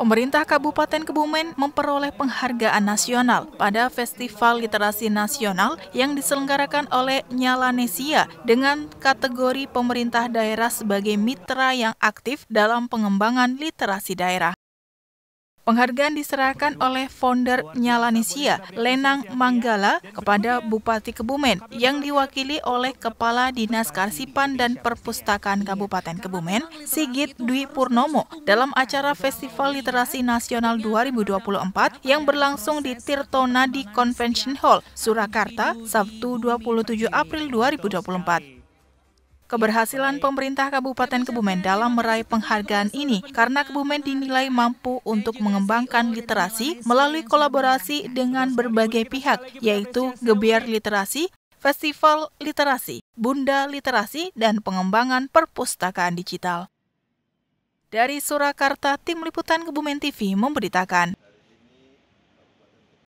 Pemerintah Kabupaten Kebumen memperoleh penghargaan nasional pada Festival Literasi Nasional yang diselenggarakan oleh Nyalanesia dengan kategori pemerintah daerah sebagai mitra yang aktif dalam pengembangan literasi daerah. Penghargaan diserahkan oleh founder Nyalanesia, Lenang Manggala, kepada Bupati Kebumen yang diwakili oleh Kepala Dinas Karsipan dan Perpustakaan Kabupaten Kebumen, Sigit Dwi Purnomo, dalam acara Festival Literasi Nasional 2024 yang berlangsung di Tirto Nadi Convention Hall, Surakarta, Sabtu 27 April 2024. Keberhasilan pemerintah Kabupaten Kebumen dalam meraih penghargaan ini karena Kebumen dinilai mampu untuk mengembangkan literasi melalui kolaborasi dengan berbagai pihak, yaitu Gebiar Literasi, Festival Literasi, Bunda Literasi, dan pengembangan perpustakaan digital. Dari Surakarta, Tim Liputan Kebumen TV memberitakan.